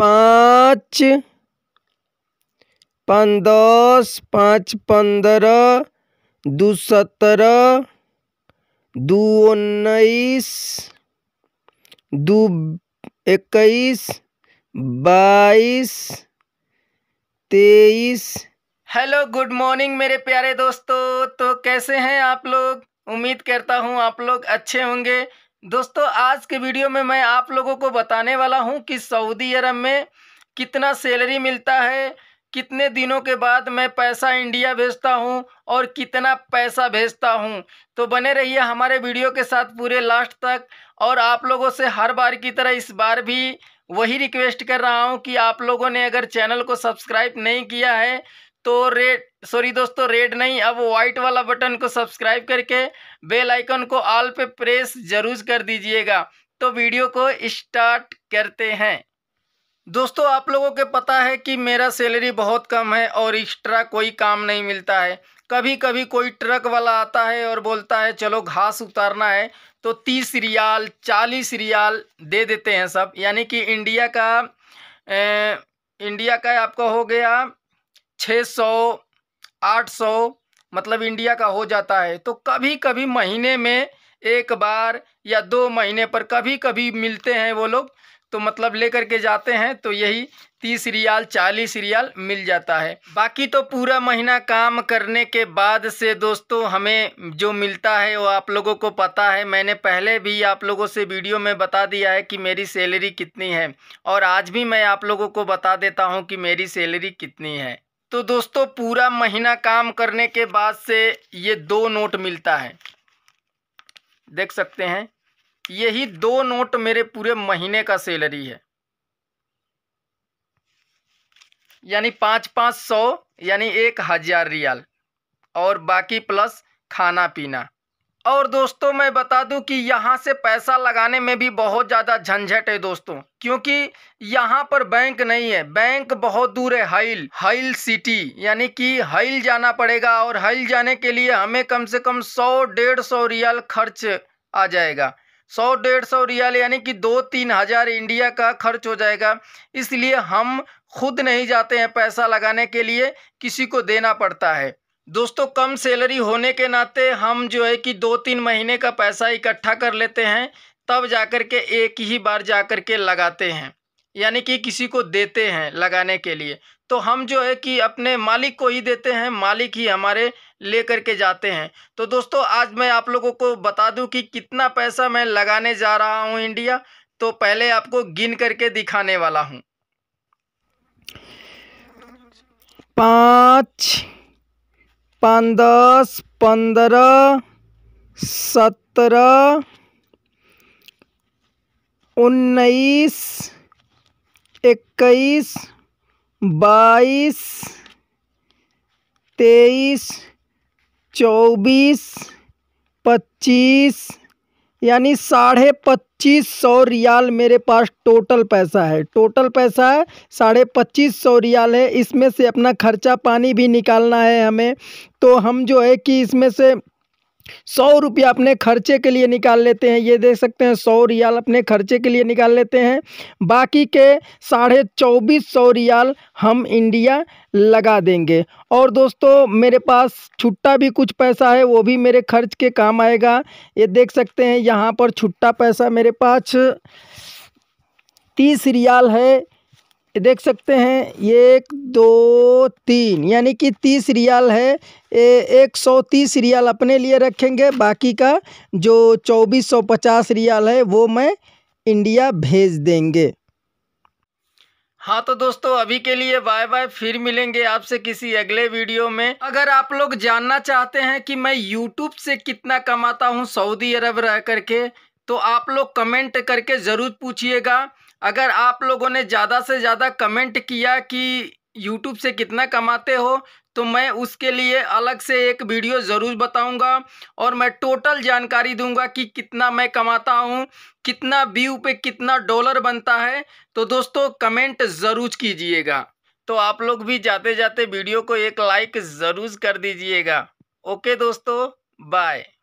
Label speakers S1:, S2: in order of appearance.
S1: पाँच पाँच दस पाँच पंद्रह दो सत्रह दो उन्नीस दो इक्कीस बाईस तेईस
S2: हेलो गुड मॉर्निंग मेरे प्यारे दोस्तों तो कैसे हैं आप लोग उम्मीद करता हूँ आप लोग अच्छे होंगे दोस्तों आज के वीडियो में मैं आप लोगों को बताने वाला हूं कि सऊदी अरब में कितना सैलरी मिलता है कितने दिनों के बाद मैं पैसा इंडिया भेजता हूँ और कितना पैसा भेजता हूँ तो बने रहिए हमारे वीडियो के साथ पूरे लास्ट तक और आप लोगों से हर बार की तरह इस बार भी वही रिक्वेस्ट कर रहा हूँ कि आप लोगों ने अगर चैनल को सब्सक्राइब नहीं किया है तो रेड सॉरी दोस्तों रेड नहीं अब व्हाइट वाला बटन को सब्सक्राइब करके बेल आइकन को ऑल पे प्रेस जरूर कर दीजिएगा तो वीडियो को स्टार्ट करते हैं दोस्तों आप लोगों के पता है कि मेरा सैलरी बहुत कम है और एक्स्ट्रा कोई काम नहीं मिलता है कभी कभी कोई ट्रक वाला आता है और बोलता है चलो घास उतारना है तो तीस रियाल चालीस रियाल दे देते हैं सब यानी कि इंडिया का ए, इंडिया का आपका हो गया छः सौ आठ सौ मतलब इंडिया का हो जाता है तो कभी कभी महीने में एक बार या दो महीने पर कभी कभी मिलते हैं वो लोग तो मतलब लेकर के जाते हैं तो यही तीस रियाल चालीस रियाल मिल जाता है बाकी तो पूरा महीना काम करने के बाद से दोस्तों हमें जो मिलता है वो आप लोगों को पता है मैंने पहले भी आप लोगों से वीडियो में बता दिया है कि मेरी सैलरी कितनी है और आज भी मैं आप लोगों को बता देता हूँ कि मेरी सैलरी कितनी है तो दोस्तों पूरा महीना काम करने के बाद से ये दो नोट मिलता है देख सकते हैं यही दो नोट मेरे पूरे महीने का सैलरी है यानी पाँच पाँच सौ यानी एक हज़ार रियाल और बाकी प्लस खाना पीना और दोस्तों मैं बता दूं कि यहाँ से पैसा लगाने में भी बहुत ज़्यादा झंझट है दोस्तों क्योंकि यहाँ पर बैंक नहीं है बैंक बहुत दूर है हाइल हाइल सिटी यानी कि हाइल जाना पड़ेगा और हाइल जाने के लिए हमें कम से कम सौ डेढ़ सौ रियाल खर्च आ जाएगा सौ डेढ़ सौ रियाल यानी कि दो तीन हज़ार इंडिया का खर्च हो जाएगा इसलिए हम खुद नहीं जाते हैं पैसा लगाने के लिए किसी को देना पड़ता है दोस्तों कम सैलरी होने के नाते हम जो है कि दो तीन महीने का पैसा इकट्ठा कर लेते हैं तब जा कर के एक ही बार जा कर के लगाते हैं यानी कि किसी को देते हैं लगाने के लिए तो हम जो है कि अपने मालिक को ही देते हैं मालिक ही हमारे ले कर के जाते हैं तो दोस्तों आज मैं आप लोगों को बता दूं कि कितना पैसा मैं लगाने जा रहा हूं इंडिया तो पहले आपको गिन करके दिखाने वाला हूं
S1: पाँच पाँच दस पंद्रह सत्रह उन्नीस इक्कीस बाईस तेईस चौबीस पच्चीस यानी साढ़े पच्चीस सौ रियाल मेरे पास टोटल पैसा है टोटल पैसा है साढ़े पच्चीस सौ रियाल है इसमें से अपना खर्चा पानी भी निकालना है हमें तो हम जो है कि इसमें से सौ रुपया अपने खर्चे के लिए निकाल लेते हैं ये देख सकते हैं सौ रियाल अपने खर्चे के लिए निकाल लेते हैं बाकी के साढ़े चौबीस सौ रियाल हम इंडिया लगा देंगे और दोस्तों मेरे पास छुट्टा भी कुछ पैसा है वो भी मेरे खर्च के काम आएगा ये देख सकते हैं यहाँ पर छुट्टा पैसा मेरे पास तीस रियाल है देख सकते हैं ये एक दो तीन यानी कि तीस रियाल है ए, एक सौ तीस रियाल अपने लिए रखेंगे बाकी का जो चौबीस सौ पचास रियाल है वो मैं इंडिया भेज देंगे
S2: हाँ तो दोस्तों अभी के लिए बाय बाय फिर मिलेंगे आपसे किसी अगले वीडियो में अगर आप लोग जानना चाहते हैं कि मैं यूट्यूब से कितना कमाता हूँ सऊदी अरब रह करके तो आप लोग कमेंट करके ज़रूर पूछिएगा अगर आप लोगों ने ज़्यादा से ज़्यादा कमेंट किया कि यूट्यूब से कितना कमाते हो तो मैं उसके लिए अलग से एक वीडियो ज़रूर बताऊंगा और मैं टोटल जानकारी दूंगा कि कितना मैं कमाता हूं कितना व्यू पे कितना डॉलर बनता है तो दोस्तों कमेंट ज़रूर कीजिएगा तो आप लोग भी जाते जाते वीडियो को एक लाइक ज़रूर कर दीजिएगा ओके दोस्तों बाय